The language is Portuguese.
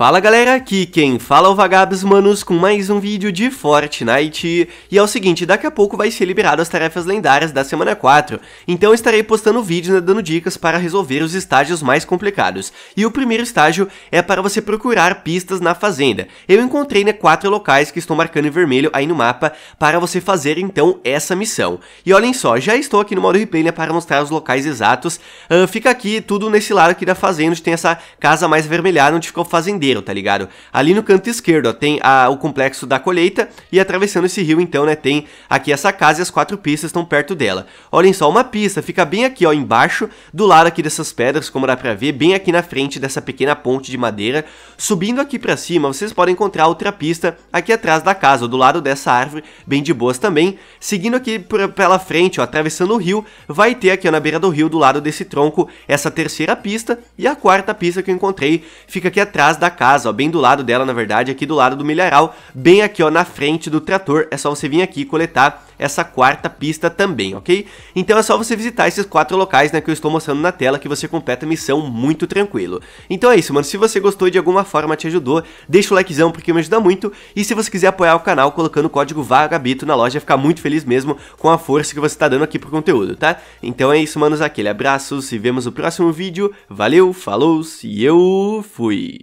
Fala galera, aqui quem fala é o Vagabos Manos com mais um vídeo de Fortnite. E é o seguinte, daqui a pouco vai ser liberado as tarefas lendárias da semana 4, então estarei postando vídeos né, dando dicas para resolver os estágios mais complicados. E o primeiro estágio é para você procurar pistas na fazenda. Eu encontrei né, quatro locais que estão marcando em vermelho aí no mapa para você fazer então essa missão. E olhem só, já estou aqui no modo replay né, para mostrar os locais exatos. Uh, fica aqui tudo nesse lado aqui da fazenda, onde tem essa casa mais vermelhada onde ficou o fazendeiro tá ligado? Ali no canto esquerdo, ó, tem a, o complexo da colheita e atravessando esse rio, então, né, tem aqui essa casa e as quatro pistas estão perto dela. Olhem só, uma pista fica bem aqui, ó, embaixo, do lado aqui dessas pedras, como dá pra ver, bem aqui na frente dessa pequena ponte de madeira. Subindo aqui pra cima, vocês podem encontrar outra pista aqui atrás da casa, do lado dessa árvore, bem de boas também. Seguindo aqui pra, pela frente, ó, atravessando o rio, vai ter aqui ó, na beira do rio, do lado desse tronco, essa terceira pista e a quarta pista que eu encontrei fica aqui atrás da casa, ó, bem do lado dela, na verdade, aqui do lado do milharal, bem aqui, ó, na frente do trator. É só você vir aqui e coletar essa quarta pista também, ok? Então é só você visitar esses quatro locais, né, que eu estou mostrando na tela, que você completa a missão muito tranquilo. Então é isso, mano. Se você gostou e de alguma forma te ajudou, deixa o likezão porque me ajuda muito. E se você quiser apoiar o canal colocando o código VAGABITO na loja, ficar muito feliz mesmo com a força que você está dando aqui pro conteúdo, tá? Então é isso, manos. Aquele abraço, se vemos no próximo vídeo. Valeu, falou e eu fui!